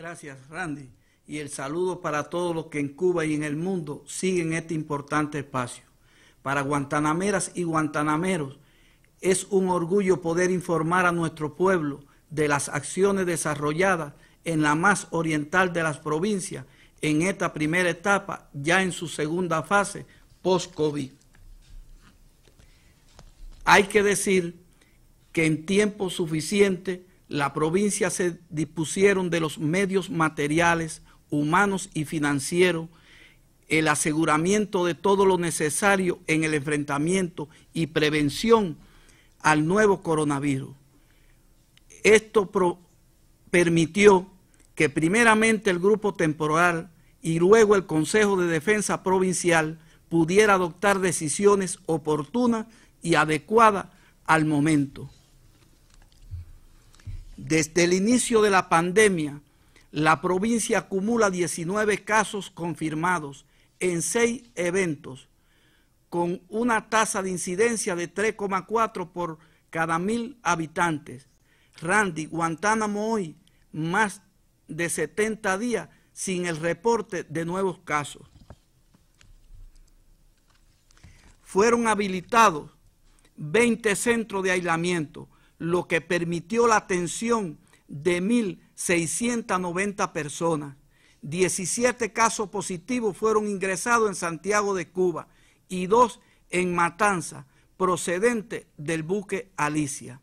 Gracias, Randy. Y el saludo para todos los que en Cuba y en el mundo siguen este importante espacio. Para guantanameras y guantanameros, es un orgullo poder informar a nuestro pueblo de las acciones desarrolladas en la más oriental de las provincias en esta primera etapa, ya en su segunda fase post-COVID. Hay que decir que en tiempo suficiente la provincia se dispusieron de los medios materiales, humanos y financieros, el aseguramiento de todo lo necesario en el enfrentamiento y prevención al nuevo coronavirus. Esto permitió que primeramente el grupo temporal y luego el Consejo de Defensa Provincial pudiera adoptar decisiones oportunas y adecuadas al momento. Desde el inicio de la pandemia, la provincia acumula 19 casos confirmados en seis eventos, con una tasa de incidencia de 3,4 por cada mil habitantes. Randy, Guantánamo hoy, más de 70 días sin el reporte de nuevos casos. Fueron habilitados 20 centros de aislamiento, lo que permitió la atención de 1.690 personas. 17 casos positivos fueron ingresados en Santiago de Cuba y dos en Matanza, procedente del buque Alicia.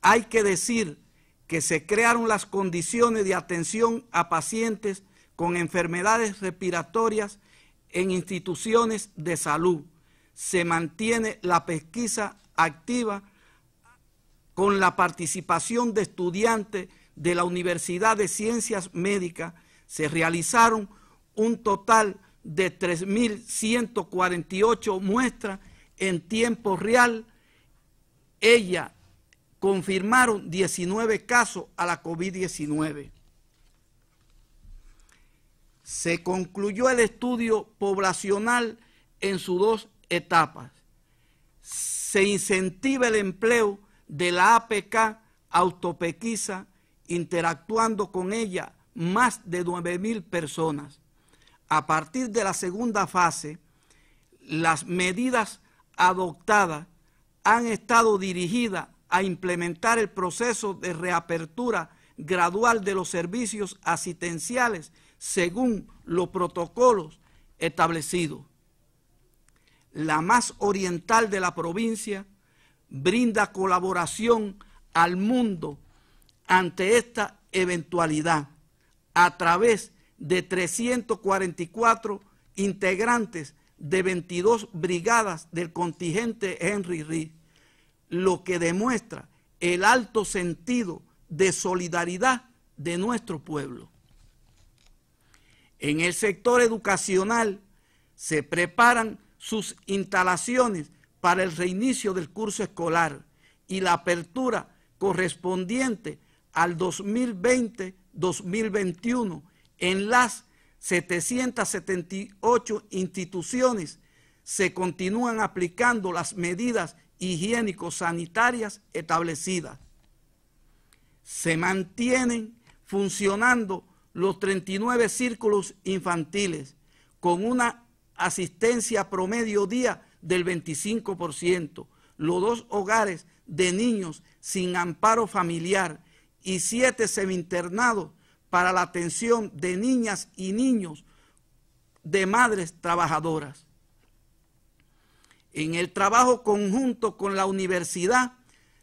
Hay que decir que se crearon las condiciones de atención a pacientes con enfermedades respiratorias en instituciones de salud. Se mantiene la pesquisa activa con la participación de estudiantes de la Universidad de Ciencias Médicas, se realizaron un total de 3.148 muestras en tiempo real. Ella confirmaron 19 casos a la COVID-19. Se concluyó el estudio poblacional en sus dos etapas. Se incentiva el empleo de la APK Autopequiza, interactuando con ella más de 9.000 personas. A partir de la segunda fase, las medidas adoptadas han estado dirigidas a implementar el proceso de reapertura gradual de los servicios asistenciales según los protocolos establecidos. La más oriental de la provincia brinda colaboración al mundo ante esta eventualidad a través de 344 integrantes de 22 brigadas del contingente Henry Reed, lo que demuestra el alto sentido de solidaridad de nuestro pueblo. En el sector educacional se preparan sus instalaciones para el reinicio del curso escolar y la apertura correspondiente al 2020-2021 en las 778 instituciones se continúan aplicando las medidas higiénico-sanitarias establecidas. Se mantienen funcionando los 39 círculos infantiles con una asistencia promedio día del 25%, los dos hogares de niños sin amparo familiar y siete seminternados para la atención de niñas y niños de madres trabajadoras. En el trabajo conjunto con la universidad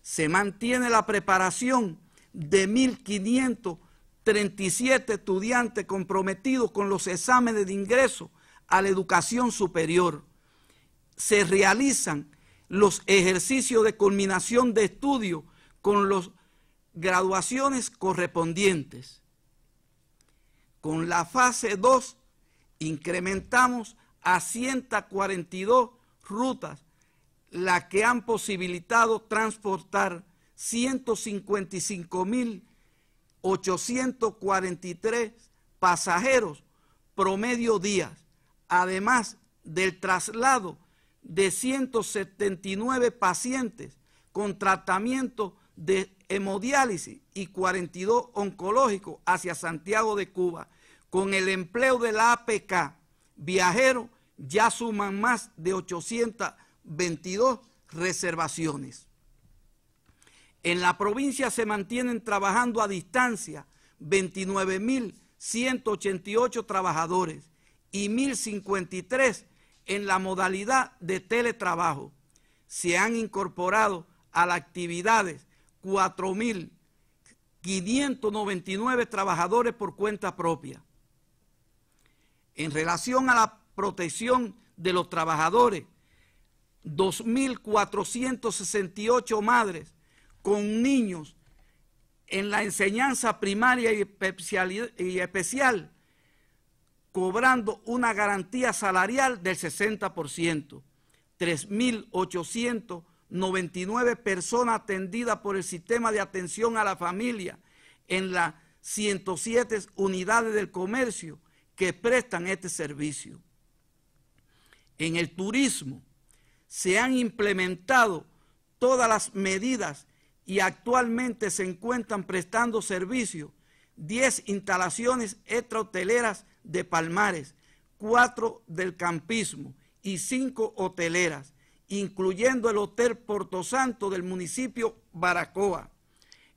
se mantiene la preparación de 1.537 estudiantes comprometidos con los exámenes de ingreso a la educación superior se realizan los ejercicios de culminación de estudio con las graduaciones correspondientes. Con la fase 2 incrementamos a 142 rutas las que han posibilitado transportar 155.843 pasajeros promedio días, además del traslado de 179 pacientes con tratamiento de hemodiálisis y 42 oncológicos hacia Santiago de Cuba. Con el empleo de la APK viajero ya suman más de 822 reservaciones. En la provincia se mantienen trabajando a distancia 29.188 trabajadores y 1.053 en la modalidad de teletrabajo. Se han incorporado a las actividades 4.599 trabajadores por cuenta propia. En relación a la protección de los trabajadores, 2.468 madres con niños en la enseñanza primaria y especial cobrando una garantía salarial del 60%. 3.899 personas atendidas por el sistema de atención a la familia en las 107 unidades del comercio que prestan este servicio. En el turismo se han implementado todas las medidas y actualmente se encuentran prestando servicios 10 instalaciones extrahoteleras de Palmares, 4 del campismo y 5 hoteleras, incluyendo el Hotel Porto Santo del municipio Baracoa.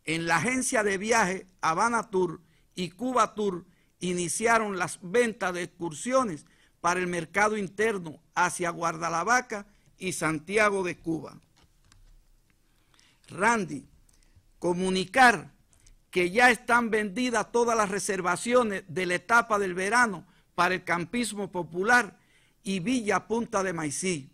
En la agencia de viaje Habana Tour y Cuba Tour iniciaron las ventas de excursiones para el mercado interno hacia Guardalavaca y Santiago de Cuba. Randy, comunicar que ya están vendidas todas las reservaciones de la etapa del verano para el campismo popular y Villa Punta de Maicí,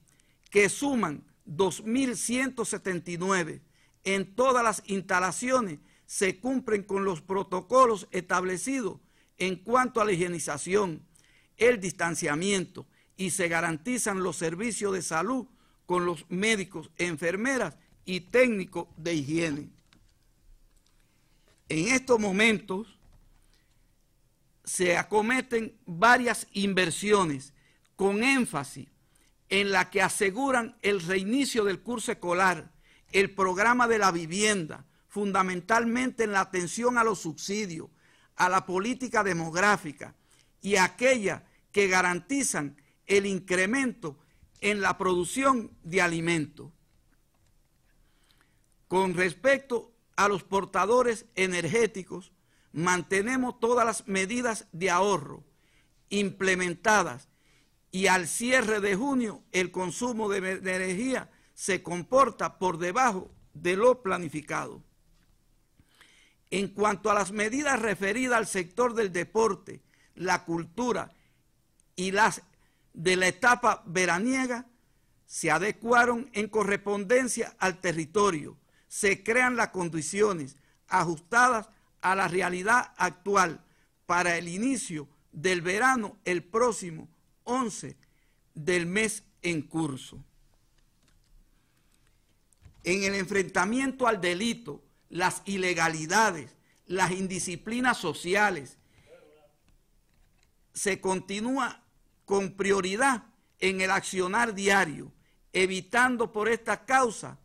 que suman 2.179. En todas las instalaciones se cumplen con los protocolos establecidos en cuanto a la higienización, el distanciamiento y se garantizan los servicios de salud con los médicos, enfermeras y técnicos de higiene en estos momentos se acometen varias inversiones con énfasis en la que aseguran el reinicio del curso escolar, el programa de la vivienda, fundamentalmente en la atención a los subsidios, a la política demográfica y aquellas que garantizan el incremento en la producción de alimentos. Con respecto a los portadores energéticos, mantenemos todas las medidas de ahorro implementadas y al cierre de junio el consumo de energía se comporta por debajo de lo planificado. En cuanto a las medidas referidas al sector del deporte, la cultura y las de la etapa veraniega, se adecuaron en correspondencia al territorio, se crean las condiciones ajustadas a la realidad actual para el inicio del verano el próximo 11 del mes en curso. En el enfrentamiento al delito, las ilegalidades, las indisciplinas sociales, se continúa con prioridad en el accionar diario, evitando por esta causa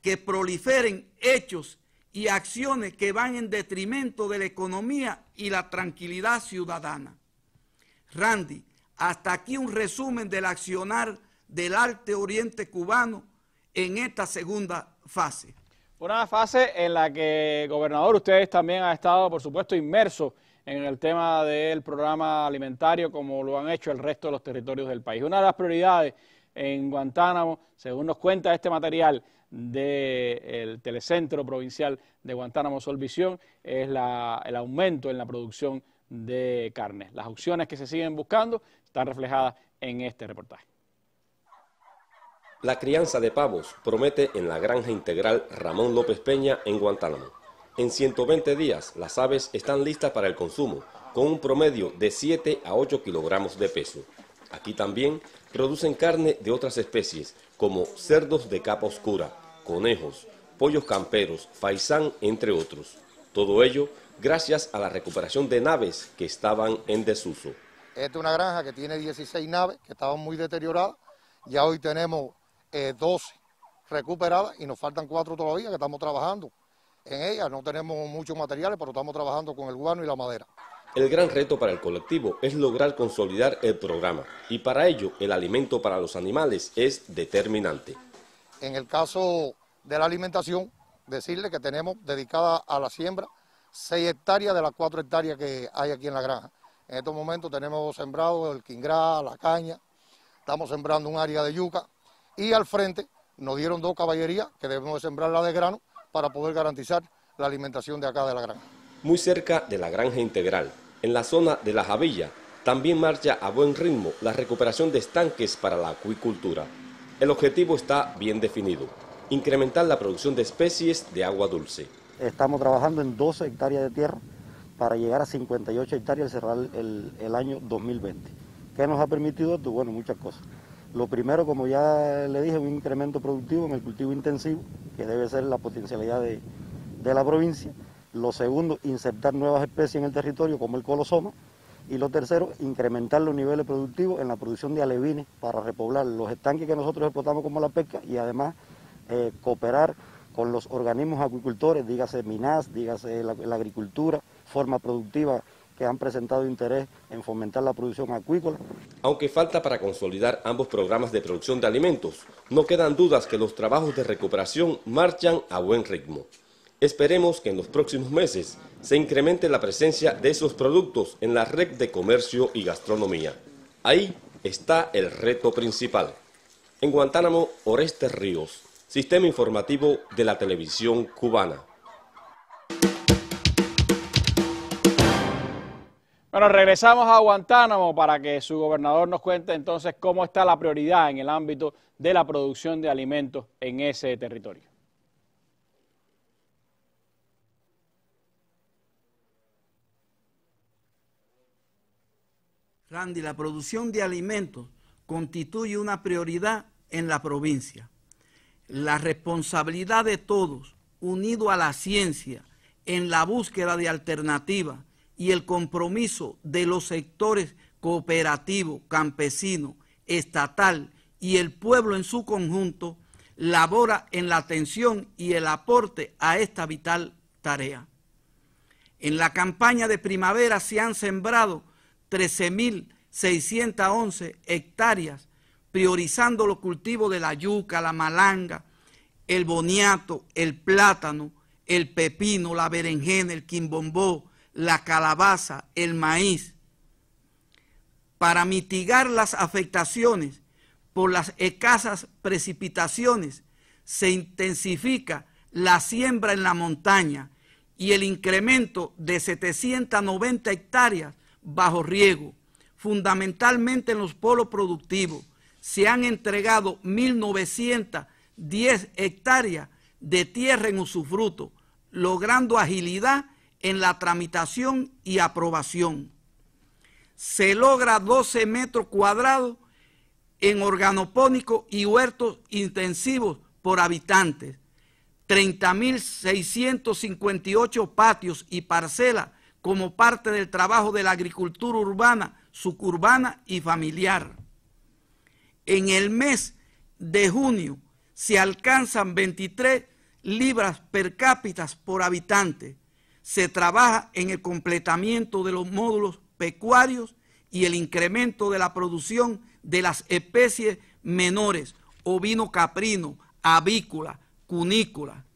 que proliferen hechos y acciones que van en detrimento de la economía y la tranquilidad ciudadana. Randy, hasta aquí un resumen del accionar del Alte Oriente cubano en esta segunda fase. Una fase en la que, gobernador, ustedes también han estado, por supuesto, inmersos en el tema del programa alimentario como lo han hecho el resto de los territorios del país. Una de las prioridades en Guantánamo, según nos cuenta este material del Telecentro Provincial de Guantánamo Solvisión, es el aumento en la producción de carne. Las opciones que se siguen buscando están reflejadas en este reportaje. La crianza de pavos promete en la granja integral Ramón López Peña en Guantánamo. En 120 días las aves están listas para el consumo, con un promedio de 7 a 8 kilogramos de peso. Aquí también producen carne de otras especies, como cerdos de capa oscura, conejos, pollos camperos, faisán, entre otros. Todo ello gracias a la recuperación de naves que estaban en desuso. Esta es una granja que tiene 16 naves que estaban muy deterioradas. Ya hoy tenemos 12 eh, recuperadas y nos faltan 4 todavía que estamos trabajando en ellas. No tenemos muchos materiales, pero estamos trabajando con el guano y la madera. El gran reto para el colectivo es lograr consolidar el programa y para ello el alimento para los animales es determinante. En el caso de la alimentación, decirle que tenemos dedicada a la siembra 6 hectáreas de las 4 hectáreas que hay aquí en la granja. En estos momentos tenemos sembrado el quingrá, la caña, estamos sembrando un área de yuca y al frente nos dieron dos caballerías que debemos sembrar la de grano para poder garantizar la alimentación de acá de la granja. Muy cerca de la granja integral, en la zona de la Javilla también marcha a buen ritmo la recuperación de estanques para la acuicultura. El objetivo está bien definido, incrementar la producción de especies de agua dulce. Estamos trabajando en 12 hectáreas de tierra para llegar a 58 hectáreas y cerrar el, año 2020. ¿Qué nos ha permitido Bueno, muchas cosas. Lo primero, como ya le dije, un incremento productivo en el cultivo intensivo, que debe ser la potencialidad de la provincia. Lo segundo, insertar nuevas especies en el territorio como el colosoma. Y lo tercero, incrementar los niveles productivos en la producción de alevines para repoblar los estanques que nosotros explotamos como la pesca y además eh, cooperar con los organismos acuicultores, dígase MINAS, dígase la agricultura, forma productiva que han presentado interés en fomentar la producción acuícola. Aunque falta para consolidar ambos programas de producción de alimentos, no quedan dudas que los trabajos de recuperación marchan a buen ritmo. Esperemos que en los próximos meses se incremente la presencia de esos productos en la red de comercio y gastronomía. Ahí está el reto principal. En Guantánamo, Oreste Ríos, Sistema Informativo de la Televisión Cubana. Bueno, regresamos a Guantánamo para que su gobernador nos cuente entonces cómo está la prioridad en el ámbito de la producción de alimentos en ese territorio. Randy, la producción de alimentos constituye una prioridad en la provincia. La responsabilidad de todos, unido a la ciencia, en la búsqueda de alternativas y el compromiso de los sectores cooperativo, campesino, estatal y el pueblo en su conjunto, labora en la atención y el aporte a esta vital tarea. En la campaña de primavera se han sembrado 13.611 hectáreas, priorizando los cultivos de la yuca, la malanga, el boniato, el plátano, el pepino, la berenjena, el quimbombó, la calabaza, el maíz, para mitigar las afectaciones por las escasas precipitaciones, se intensifica la siembra en la montaña y el incremento de 790 hectáreas bajo riego, fundamentalmente en los polos productivos. Se han entregado 1.910 hectáreas de tierra en usufruto, logrando agilidad en la tramitación y aprobación. Se logra 12 metros cuadrados en organopónico y huertos intensivos por habitantes, 30.658 patios y parcelas como parte del trabajo de la agricultura urbana, suburbana y familiar. En el mes de junio se alcanzan 23 libras per cápita por habitante. Se trabaja en el completamiento de los módulos pecuarios y el incremento de la producción de las especies menores, ovino caprino, avícola, cunícola,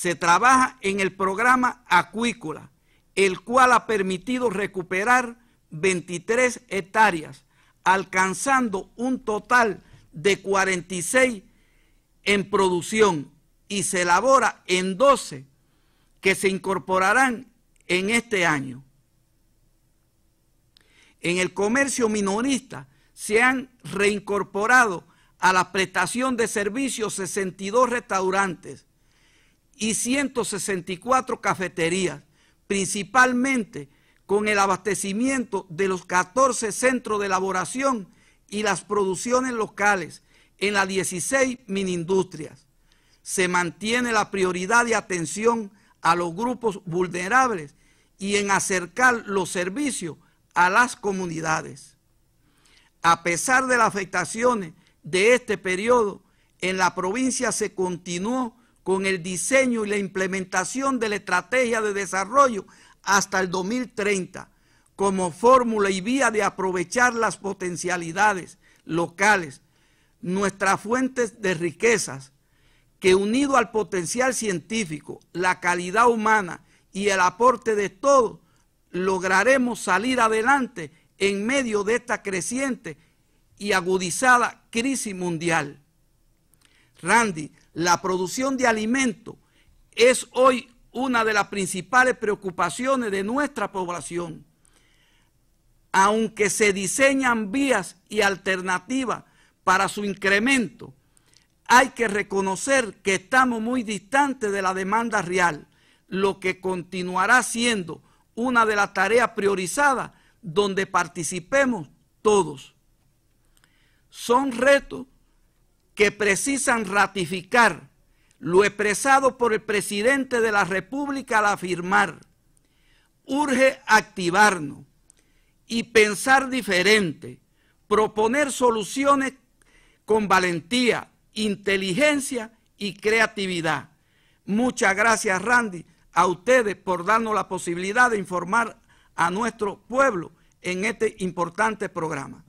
se trabaja en el programa acuícola, el cual ha permitido recuperar 23 hectáreas, alcanzando un total de 46 en producción y se elabora en 12 que se incorporarán en este año. En el comercio minorista se han reincorporado a la prestación de servicios 62 restaurantes, y 164 cafeterías, principalmente con el abastecimiento de los 14 centros de elaboración y las producciones locales en las 16 mini-industrias. Se mantiene la prioridad de atención a los grupos vulnerables y en acercar los servicios a las comunidades. A pesar de las afectaciones de este periodo, en la provincia se continuó con el diseño y la implementación de la estrategia de desarrollo hasta el 2030 como fórmula y vía de aprovechar las potencialidades locales, nuestras fuentes de riquezas, que unido al potencial científico, la calidad humana y el aporte de todos, lograremos salir adelante en medio de esta creciente y agudizada crisis mundial. Randy, la producción de alimentos es hoy una de las principales preocupaciones de nuestra población. Aunque se diseñan vías y alternativas para su incremento, hay que reconocer que estamos muy distantes de la demanda real, lo que continuará siendo una de las tareas priorizadas donde participemos todos. Son retos que precisan ratificar lo expresado por el presidente de la República al afirmar, urge activarnos y pensar diferente, proponer soluciones con valentía, inteligencia y creatividad. Muchas gracias, Randy, a ustedes por darnos la posibilidad de informar a nuestro pueblo en este importante programa.